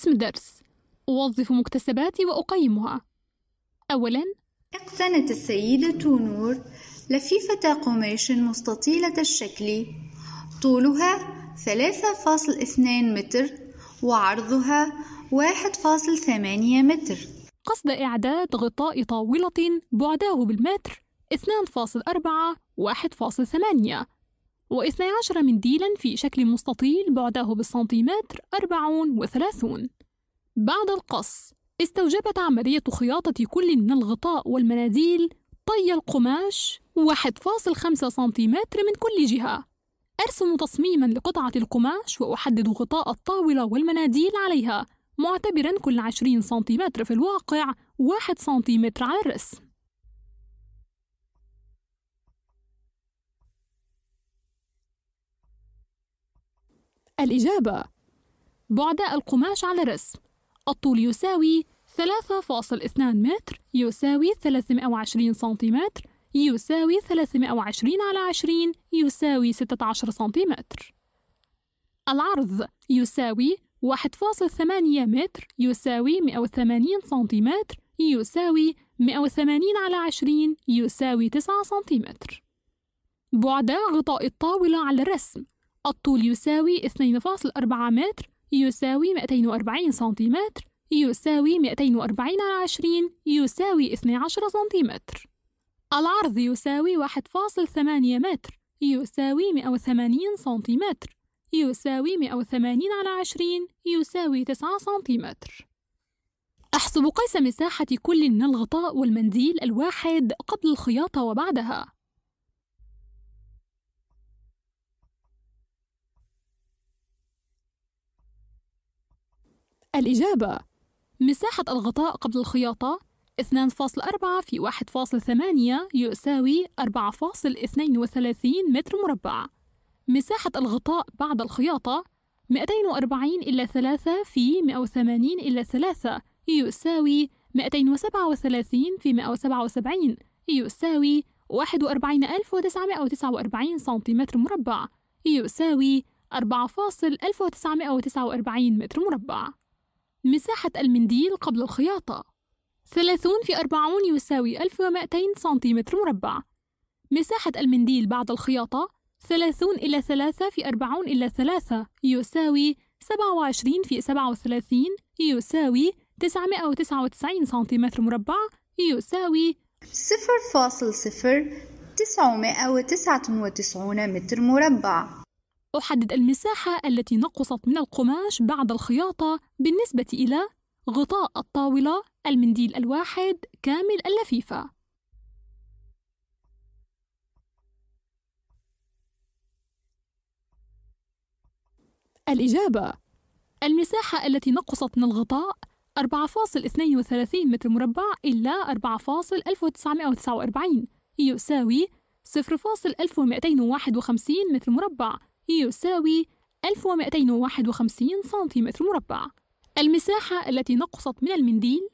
اسم درس أوظف مكتسباتي وأقيمها أولا اقتنت السيدة نور لفيفة قماش مستطيلة الشكل طولها 3.2 متر وعرضها 1.8 متر قصد إعداد غطاء طاولة بعداه بالمتر 2.4 1.8 و12 منديلا في شكل مستطيل بعده بالسنتيمتر 40 و30 بعد القص استوجبت عملية خياطة كل من الغطاء والمناديل طي القماش 1.5 سنتيمتر من كل جهة أرسم تصميما لقطعة القماش وأحدد غطاء الطاولة والمناديل عليها معتبرا كل 20 سنتيمتر في الواقع 1 سنتيمتر على الرسم الإجابة بعد القماش على الرسم الطول يساوي 3.2 متر يساوي 320 سنتيمتر يساوي 320 على 20 يساوي 16 سنتيمتر العرض يساوي 1.8 متر يساوي 180 سنتيمتر يساوي 180 على 20 يساوي 9 سنتيمتر بعد غطاء الطاولة على الرسم الطول يساوي 2.4 متر يساوي 240 سنتيمتر يساوي 240 على 20 يساوي 12 سنتيمتر العرض يساوي 1.8 متر يساوي 180 سنتيمتر يساوي 180 على 20 يساوي 9 سنتيمتر احسب قيس مساحة كل من الغطاء والمنديل الواحد قبل الخياطة وبعدها الإجابة مساحة الغطاء قبل الخياطة 2.4 في 1.8 يساوي 4.32 متر مربع مساحة الغطاء بعد الخياطة 240 إلى 3 في 180 إلى 3 يساوي 237 في 177 يساوي 41949 سنتيمتر مربع يساوي 4.1949 متر مربع مساحة المنديل قبل الخياطة 30 في 40 يساوي 1200 سنتيمتر مربع مساحة المنديل بعد الخياطة 30 إلى 3 في 40 إلى 3 يساوي 27 في 37 يساوي 999 سنتيمتر مربع يساوي 0.0999 متر مربع أحدد المساحة التي نقصت من القماش بعد الخياطة بالنسبة إلى غطاء الطاولة المنديل الواحد كامل اللفيفة الإجابة المساحة التي نقصت من الغطاء 4.32 متر مربع إلا 4.1949 يساوي 0.1251 متر مربع يساوي 1251 سنتيمتر مربع المساحة التي نقصت من المنديل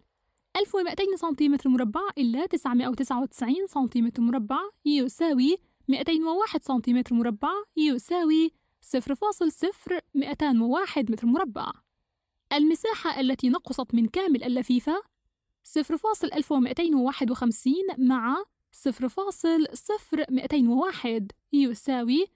1200 سنتيمتر مربع إلا 999 سنتيمتر مربع يساوي 201 سنتيمتر مربع يساوي 0.0201 متر مربع المساحة التي نقصت من كامل اللفيفة 0.1251 مع 0.0201 يساوي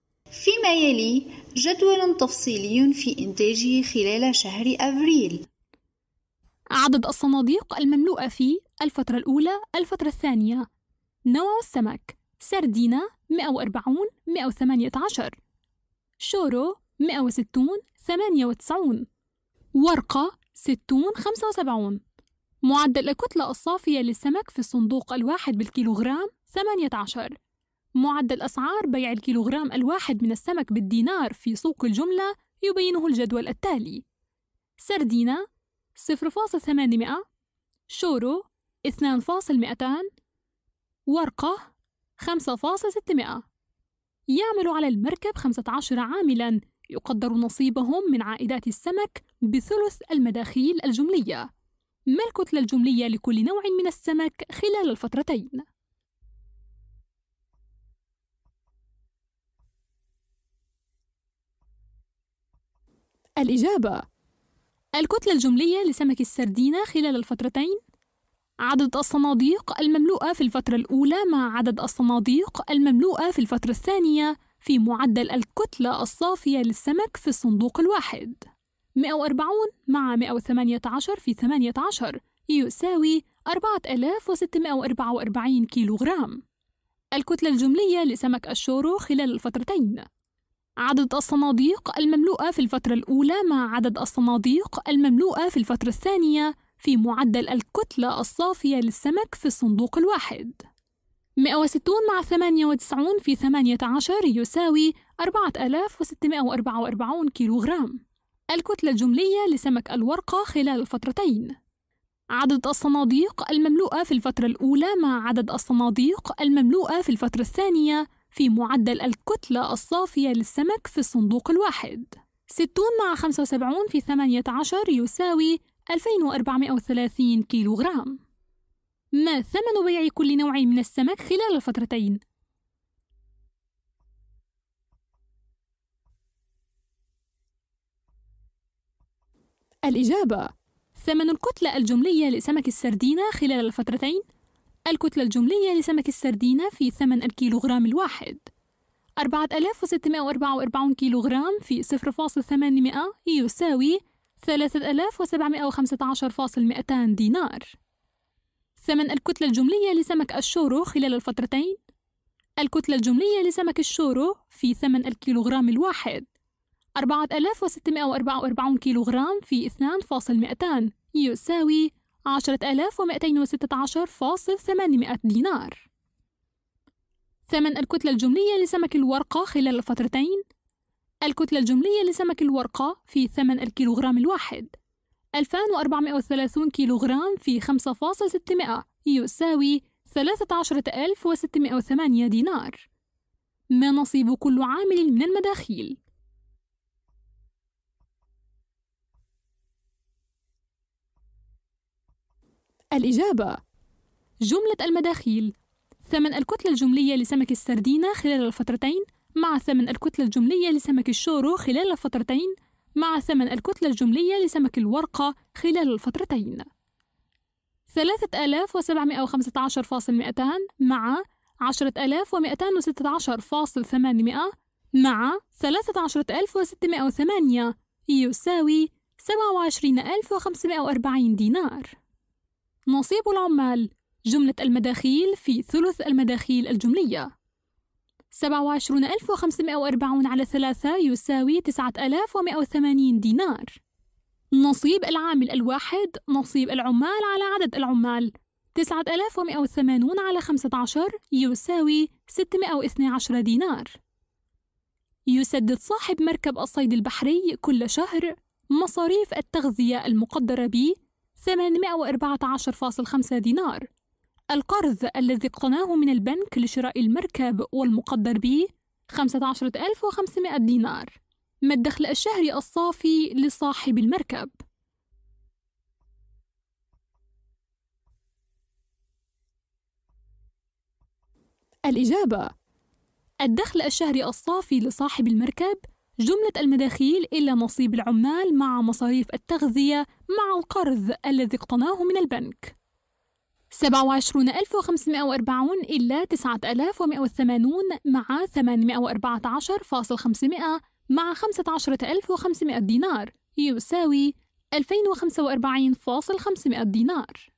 فيما يلي جدول تفصيلي في إنتاجه خلال شهر أبريل عدد الصناديق المملوءة في الفترة الأولى الفترة الثانية نوع السمك سردينة 140 118 شورو 160 98 ورقة 60 75 معدل الكتلة الصافية للسمك في الصندوق الواحد بالكيلوغرام 18 معدل أسعار بيع الكيلوغرام الواحد من السمك بالدينار في سوق الجملة يبينه الجدول التالي سردينة 0.800 شورو 2.200 ورقة 5.600 يعمل على المركب 15 عاملا يقدر نصيبهم من عائدات السمك بثلث المداخيل الجملية ما الكتلة الجملية لكل نوع من السمك خلال الفترتين؟ الإجابة الكتلة الجملية لسمك السردينة خلال الفترتين عدد الصناديق المملوءة في الفترة الأولى مع عدد الصناديق المملوءة في الفترة الثانية في معدل الكتلة الصافية للسمك في الصندوق الواحد 140 مع 118 في 18 يساوي 4644 كيلوغرام الكتلة الجملية لسمك الشورو خلال الفترتين عدد الصناديق المملوءة في الفترة الأولى مع عدد الصناديق المملوءة في الفترة الثانية في معدل الكتلة الصافية للسمك في الصندوق الواحد 160 مع 98 في 18 يساوي 4644 كيلوغرام الكتلة الجملية لسمك الورقة خلال الفترتين عدد الصناديق المملوءة في الفترة الأولى مع عدد الصناديق المملوءة في الفترة الثانية في معدل الكتلة الصافية للسمك في الصندوق الواحد 60 مع 75 في 18 يساوي 2430 كيلوغرام ما ثمن بيع كل نوع من السمك خلال الفترتين؟ الإجابة ثمن الكتلة الجملية لسمك السردينة خلال الفترتين الكتلة الجملية لسمك السردينة في ثمن الكيلوغرام الواحد 4644 كيلوغرام في 0.800 يساوي 3715.200 دينار ثمن الكتلة الجملية لسمك الشورو خلال الفترتين الكتلة الجملية لسمك الشورو في ثمن الكيلوغرام الواحد 4644 كيلوغرام في 2.200 يساوي 10216.800 دينار ثمن الكتلة الجملية لسمك الورقة خلال الفترتين الكتلة الجملية لسمك الورقة في ثمن الكيلوغرام الواحد 2430 كيلوغرام في 5.600 يساوي 13608 دينار ما نصيب كل عامل من المداخيل الإجابة جملة المداخيل ثمن الكتلة الجملية لسمك السردينة خلال الفترتين مع ثمن الكتلة الجملية لسمك الشورو خلال الفترتين مع ثمن الكتلة الجملية لسمك الورقة خلال الفترتين 3715.200 مع 10216.800 مع 13608 يساوي 27540 دينار نصيب العمال جملة المداخيل في ثلث المداخيل الجملية 27540 على 3 يساوي 9180 دينار نصيب العامل الواحد نصيب العمال على عدد العمال 9180 على 15 يساوي 612 دينار يسدد صاحب مركب الصيد البحري كل شهر مصاريف التغذية المقدرة ب 814.5 دينار القرض الذي اقتناه من البنك لشراء المركب والمقدر به 15500 دينار ما الدخل الشهري الصافي لصاحب المركب؟ الإجابة الدخل الشهري الصافي لصاحب المركب جملة المداخيل إلى نصيب العمال مع مصاريف التغذية مع القرض الذي اقتناه من البنك 27540 إلى 9180 مع 814.500 مع 15500 دينار يساوي 2045.500 دينار